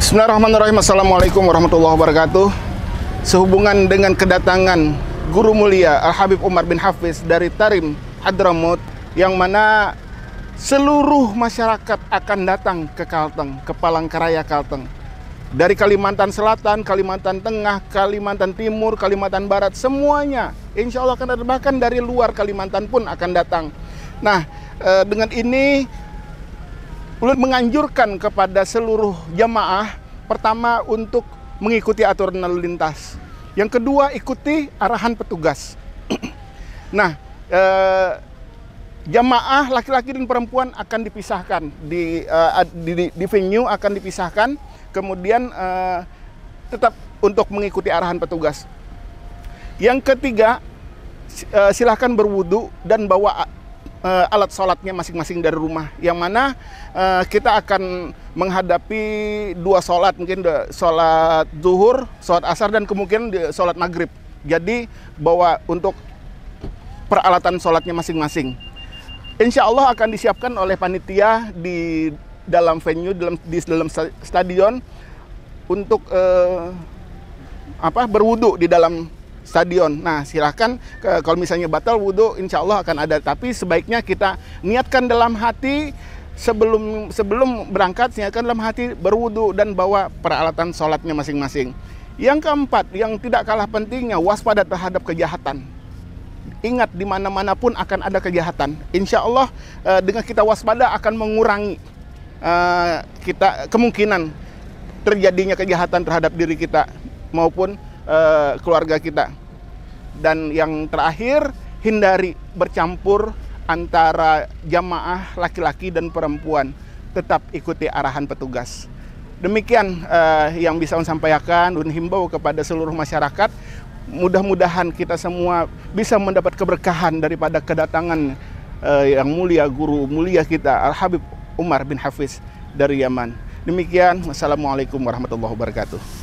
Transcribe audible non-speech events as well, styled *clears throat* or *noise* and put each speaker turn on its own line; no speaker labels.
Bismillahirrahmanirrahim Assalamualaikum warahmatullahi wabarakatuh Sehubungan dengan kedatangan Guru Mulia Al-Habib Umar bin Hafiz dari Tarim Hadramut Yang mana seluruh masyarakat akan datang ke Kalteng, ke Palangkaraya Kalteng Dari Kalimantan Selatan, Kalimantan Tengah, Kalimantan Timur, Kalimantan Barat Semuanya insya Allah akan ada bahkan dari luar Kalimantan pun akan datang Nah eh, dengan ini Ulun menganjurkan kepada seluruh jamaah pertama untuk mengikuti aturan lalu lintas. Yang kedua ikuti arahan petugas. *clears throat* nah, eh, jamaah laki-laki dan perempuan akan dipisahkan di, eh, di, di, di venue akan dipisahkan, kemudian eh, tetap untuk mengikuti arahan petugas. Yang ketiga, eh, silahkan berwudu dan bawa uh, alat sholatnya masing-masing dari rumah. Yang mana uh, kita akan menghadapi dua sholat, mungkin sholat zuhur, sholat asar, dan kemungkinan sholat maghrib. Jadi bahwa untuk peralatan sholatnya masing-masing. Insya Allah akan disiapkan oleh panitia di dalam venue, dalam, di dalam stadion untuk uh, apa berwudu di dalam stadion. Nah, silahkan kalau misalnya batal wudhu, insya Allah akan ada. Tapi sebaiknya kita niatkan dalam hati sebelum sebelum berangkat, niatkan dalam hati berwudhu dan bawa peralatan sholatnya masing-masing. Yang keempat, yang tidak kalah pentingnya, waspada terhadap kejahatan. Ingat, di mana-mana pun akan ada kejahatan. Insya Allah, eh, dengan kita waspada akan mengurangi eh, kita kemungkinan terjadinya kejahatan terhadap diri kita maupun uh, keluarga kita. Dan yang terakhir, hindari bercampur antara jamaah laki-laki dan perempuan. Tetap ikuti arahan petugas. Demikian uh, yang bisa saya sampaikan dan himbau kepada seluruh masyarakat. Mudah-mudahan kita semua bisa mendapat keberkahan daripada kedatangan uh, yang mulia guru mulia kita Al Habib Umar bin Hafiz dari Yaman. Demikian, wassalamualaikum warahmatullahi wabarakatuh.